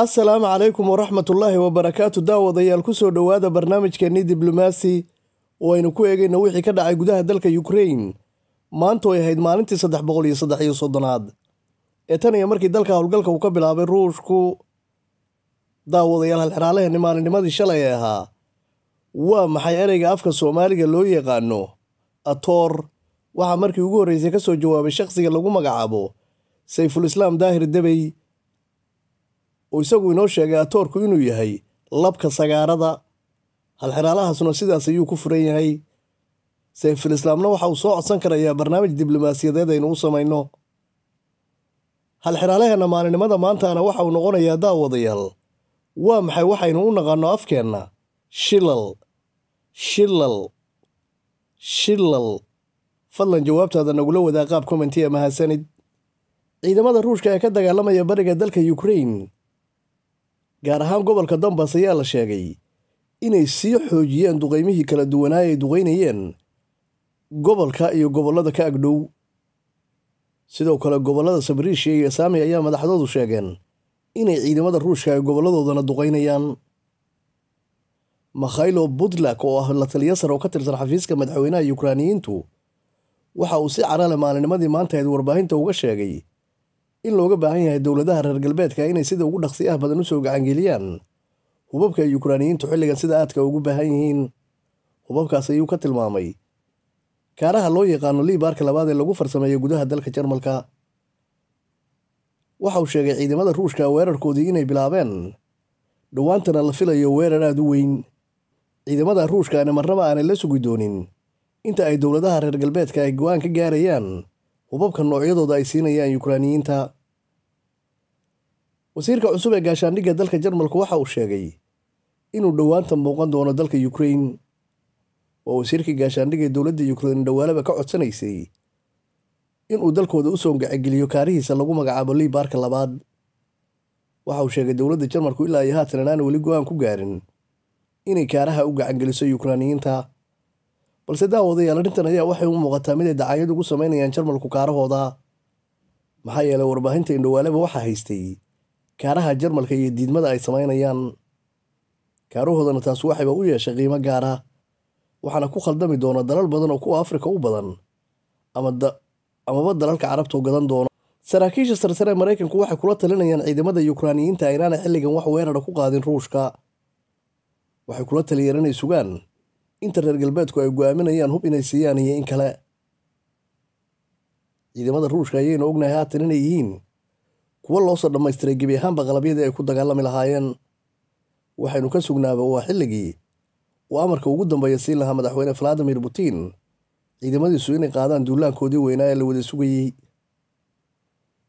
assalaamu calaykum waraxmatullaahi wabarakaatu daawadayaal kusoo dhowaada barnaamijkeenni diblomaasi aynu ku eegayna wixii ka dhacay gudaha dalka yukrain maantu ay ahayd maalintii saddex boqol iyo saddex iyo soddonaad ee tan iyo markii dalka howlgalka uu ka bilaabay ruushku daawadayaal halxiraalaheeni maalinimadii shalay ee ahaa waa maxay ereyga afka soomaaliga loo yaqaano atoor waxaa markii ugu horreysay ka soo jawaabay shaqhsiga lagu magacaabo sayful islaam daahir debey oo isagu inoo sheegay atoorku inuu yahay labka sagaarada halxiraalahaasuna sidaas ayuu ku furan yahay sayful islaamna waxa uu soo codsan karayaa barnaamij diblomaasiyadeed aynu u samayno halxiraalaheenna maalinimada maantaana waxa uu noqonayaa daawadayaal waa maxay waxaynu u naqaanno afkeenna shilal shilal shilal fadlan jawaabtaada nagula wadaa qaab ee mahadsanid ciidamada ruushka ee ka dagaalamaya bariga dalka yukrain gaar ahaan gobolka dambas ayaa la sheegay inay sii xoojiyeen duqaymihii kala duwanaaye ay duqaynayeen gobolka iyo gobollada ka agdhow sidoo kale gobollada sabriishiya iyo saami ayaa madaxdoodu sheegeen inay ciidamada ruushka ay gobolladoodana duqaynayaan makhaylo butlak oo ah la taliya sare oo ka tirsan xafiiska madaxweynaha yukraaniyiintu waxa uu si carale maalinimadii maantaheed warbaahinta uga sheegay in looga baahan yahay dowladaha reer galbeedka inay sida ugu dhaqsi ah badan u soo gacangeliyaan hubabka yukraaniyiintu xilligan sida aadka ugu baahan yihiin hubabkaas ayuu ka tilmaamay kaaraha loo yaqaano liibaarka labaad ee lagu farsameeya gudaha dalka jarmalka waxa uu sheegay ciidamada ruushka weerarkoodii inay bilaabeen dhowaantana la filayo weerar aad u weyn ciidamada ruushkaana marnaba aanay la sugi doonin inta ay dowladaha reer galbeedka ay go-aan ka gaarayaan hubabka noocyadooda ay siinayaan yukraaniyiinta wasiirka cusub ee gaashaandhigga dalka jarmalku waxa uu sheegay inuu dhowaanta muuqan doono dalka yukrain waa wasiirkii gaashaandhigga dowladda yukrain dhowaalaba ka codsanaysay inuu dalkooda u gacageliyo kaarihiisa lagu magacaabo lii baarka labaad waxa uu sheegay dowladda jarmalku ilaa iyo haatan inaana weli go-aan ku gaarin inay kaaraha u gacangeliso yukraaniyiinta balse daa daawodayaal arrintan ayaa waxay u muuqataa miday dacayad ugu sameynayaan jarmalku kaarahooda maxaa yeele warbaahinta indhowaaleba waxaa haystay kaaraha jarmalka iyo diidmada ay samaynayaan kaarahoodana taas waxayba u yeeshay qiimo gaara ah, waxaana ku khaldami doona dalal badan oo kuwa afrika u badan amaba dalalka carabta oo gadan doono saraakiisha sarsare ee maraykanku waxay kula talinayaan ciidamada yukraaniyiinta inaana xilligan wax weerara ku qaadin ruushka waxay kula taliyean inay sugaan inta reer galbeedku ay go-aaminayaan hub inay siiyaan iyo in kale ciidamada ruushka ayaynu ognahay haatan inay yihiin kuwa loosoo dhammaystiray gebi ahaanba qalabyadii ay ku dagaalami lahaayeen waxaynu ka sugnaaba waa xilligii uu amarka ugu dambeeya siin lahaa madaxweyne valadimir putin ciidamadiisu inay qaadaan duulaankoodii weynaa ee la wada sugayey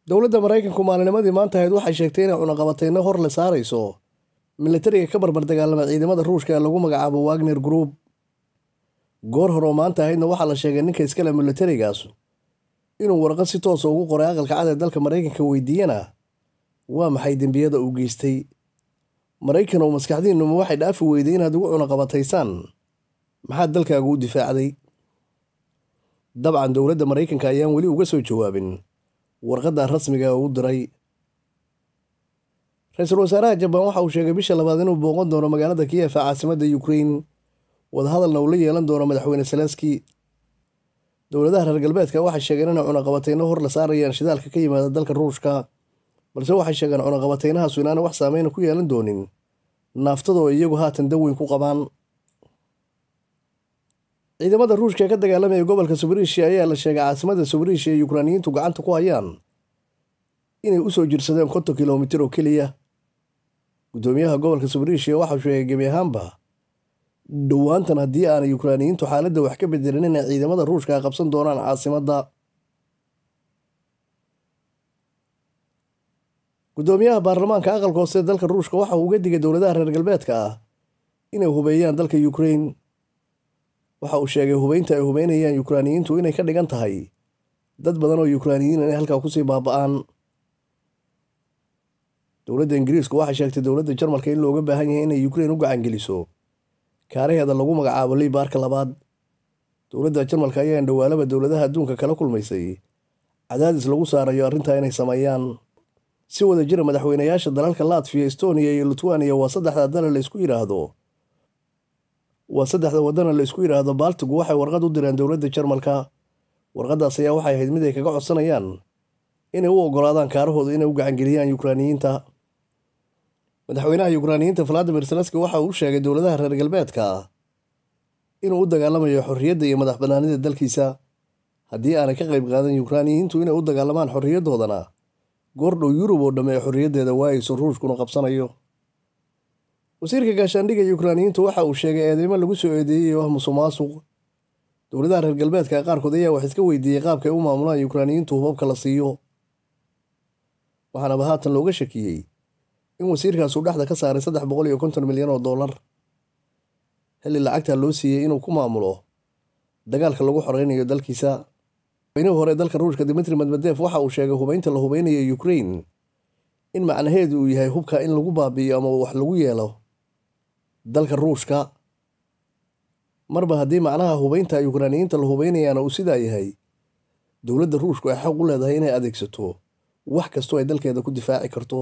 dowladda maraykanku maalinimadii maanta ahayd waxay sheegtay inay cunaqabateyno hor la saarayso milatariga ka barbar dagaalama ciidamada ruushka ee lagu magacaabo wagner group goor horoo maanta ahaydna waxaa la sheegay ninka iskale militarigaas inuu warqad si toosa ah ugu qoray aqalka cad ee dalka maraykanka weydiiyana waa maxay dembiyada uu geystay maraykan oo maskaxdiinnuma waxay dhaafi weyday inaad ugu cunaqabataysaan maxaad dalkaagu u difaacday dabcan dowladda maraykanka ayaan weli uga soo jawaabin warqaddaa rasmiga uu diray ra-iisul wasaaraha jabaan waxa uu sheegay bisha labaad inuu booqan doono magaalada kiyefa caasimadda yukrain wadahadalna uu la yeelan doono madaxweyne salaaskii dowladaha reer galbeedka waxay sheegeen inay cunaqabateyno hor la saarayaan shidaalka ka yimaada dalka ruushka balse waxay sheegeen cunaqabateynahaasu inaana wax saameyna ku yeelan doonin naaftadoo iyagu haatan danweyn ku qabaan ciidamada ruushka ee ka dagaalamaya gobolka subriishiya ayaa la sheegay caasimada subriishiya ee yukraaniyiintu gacanta ku hayaan inay usoo jirsadeen konton kilomitir oo keliya guddoomiyaha gobolka subriishiya waxau sheegay gebi ahaanba dhowaantan haddii aanay yukraaniyiintu xaaladda wax ka inay ciidamada ruushka qabsan doonaan caasimadda guddoomiyaha baarlamaanka aqalka hoose ee dalka ruushka waxa uu uga digay dowladaha reer galbeedka ah inay hubeeyaan dalka yukrain waxa uu sheegay hubeynta ay hubeynayaan yukraaniyiintu inay ka dhigan tahay dad badan oo yukraaniyiin inay halkaa kusii baaba'aan dowladda ingiriisku waxay sheegtay dowladda jarmalka in looga baahan yahay inay yukrain u gacangeliso kaaraheeda lagu magacaabo lii labaad dowladda jarmalka ayaa dhowaalaba dowladaha adduunka kala kulmaysay cadaadis lagu saarayo arrintaa inay sameeyaan si wada jira madaxweyneyaasha dalalka latfiya estoniya iyo lutwaniya waa saddexda dalal laysku yidhaahdo waa saddexda waddana laysku yidhaahdo baaltigu waxay warqad u direen dowladda jarmalka warqaddaas ayaa waxay ahayd mid ay kaga codsanayaan inay u ogolaadaan kaarahooda inay u gacangeliyaan yukraaniyiinta madaxweynaha yukraaniyiinta valadimir zelenski waxa uu sheegay dowladaha reer galbeedka inuu u dagaalamayo xorriyadda iyo madax bannaanida dalkiisa haddii aanay ka qayb qaadan yukraaniyiintu inay u dagaalamaan xorriyaddoodana goordhow yurub oo dhamme ee xorriyaddeeda waayayso ruushkuna qabsanayo wasiirka gaashaandhigga yukraaniyiintu waxa uu sheegay eedeymo lagu soo eedeeyey oo ah musuq maasuq dowladaha reer galbeedka qaarkood ayaa wax iska weydiiyey qaabkay u maamulaan yukraaniyiintu hubabka la siiyo waxaanaba haatan looga shakiyey in wasiirkaas uu dhexda ka saaray saddex boqol iyo konton milyan oo dollar xilli lacagtaa loo siiyey inuu ku maamulo dagaalka lagu xoreynayo dalkiisa madaxweynihii hore dalka ruushka dimitri medmedeef waxa uu sheegay hubeynta la hubeynaya ukraine in macnaheedu uu yahay hubka in lagu baabi'iyo ama wax lagu yeelo dalka ruushka marba haddii macnaha hubeynta yukraaniyiinta la hubeynayaana uu sidaa yahay dowladda ruushku ay xaq u leedahay inay adeegsato wax kastoo ay dalkeeda ku difaaci karto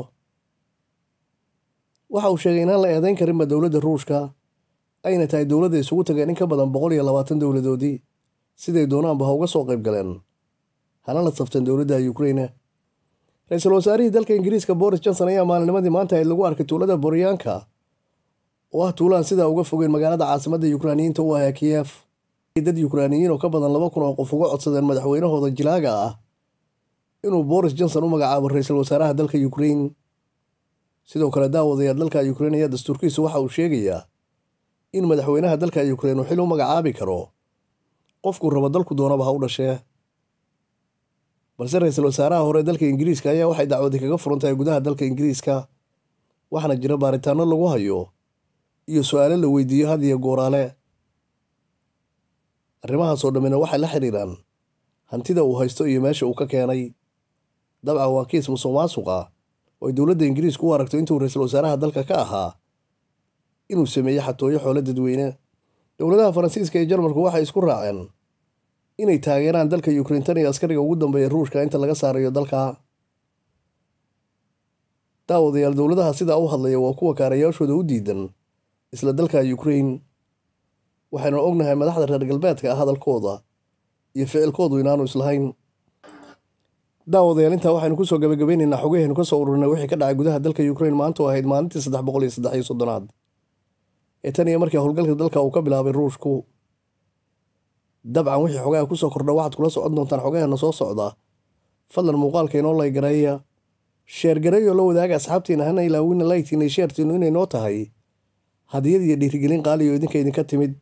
waxa uu sheegay inaan la eedayn karinba dowladda ruushka ayna tahay dowladda isugu tageen in ka badan boqol iyo labaatan dowladoodii siday doonaanba ha uga soo qayb galeen hana la safteen dowladda ukraina ra-iisul wasaarihii dalka ingiriiska boris johnson ayaa maalinimadii maanta ay lagu arkay tuulada boryaanka oo ah tuulaan sidaa uga fogeen magaalada caasimadda yukraaniyiinta u ahaa kiyef dad yukraaniyiin oo ka badan laba kun oo qof uga codsadeen madaxweynahooda jilaaga ah inuu boris johnson u magacaabo ra-iisul wasaaraha dalka yukrain sidoo kale daawadayaal dalka yukrain ayaa dastuurkiisu waxa uu sheegayaa in madaxweynaha dalka yukrain uu xil u magacaabi karo qofkuu rabo dalku doonaba ha u dhashee balse ra-iisul wasaaraha hore dalka ingiriiska ayaa waxay dacwadi kaga furan tahay gudaha dalka ingiriiska waxaana jira baaritaano lagu hayo iyo su-aalo la weydiiyo had iyo gooraale arrimahaasoo dhammina waxay la xidhiiraan hantida uu haysto iyo meesha uu ka keenay dabca waa kiis musuq maasuqa oo ay dowladda ingiriisku u aragto intuu ra-iisul wasaaraha dalka ka ahaa inuu sameeyey xatooyo xoolo dadweyne dowladaha faransiiska iyo jarmalku waxay isku raaceen inay taageeraan dalka ukrein tan iyo askariga ugu dambeeya ruushka inta laga saarayo dalka daawadayaal dowladaha sidaa u hadlaya waa kuwa kaarayaashooda u diidan isla dalka ukrein waxaynu ognahay madaxda reer galbeedka ah hadalkooda iyo ficilkoodu inaanu islahayn daawadeelinta waxaynu kusoo gabagabeyneynaa xogehynu ka soo ururinay wixii ka dhacay gudaha dalka ukrain maanta oo ahayd maalintii saddex boqol iyo saddex iyo soddonaad ee tan iyo markii howlgalka dalka uu ka bilaabay ruushku dabcan wixii xogaha kusoo kordha waxaad kula socon doontaan xogahana soo socda fadlan muuqaalka inoo laygaraeya sheergarayo la wadaaga asxaabtiina hana ilaawina laygtiina sheertiinu inay noo tahay hadiyad iyo dhiirigelin qaaliyo idinka idinka timid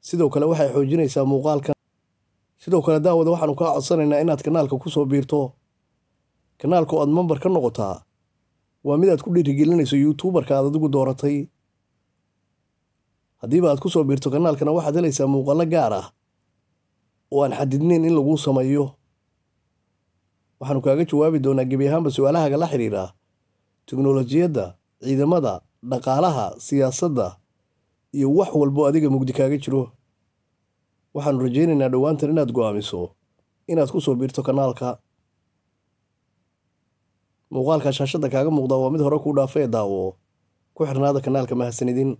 sidoo kale waxay xoojinaysaa muuqaalka sidoo kale daawada waxaanu kaa codsanaynaa inaad kanaalka ku soo biirto kanaalka oo aad mambar ka noqotaa waa mid aad ku dhiirigelinayso yuutuubarka aad adigu dooratay haddiiba aad ku soo biirto kanaalkana waxaad helaysaa muuqallo gaar ah oo aan xadidnayn in laguu sameeyo waxaanu kaaga jawaabi doonaa gebi ahaanba su-aalahaga la xidhiira teknolojiyadda ciidamada dhaqaalaha siyaasadda iyo wax walbo adiga mugdi kaaga jiro waxaanu rajaynaynaa dhowaantan inaad go-aamiso inaad soo biirto kanaalka muuqaalka shaashadda kaaga muuqdaa waa mid hore kuu dhaafa ee daawo ku xirnaada kanaalka mahadsanidin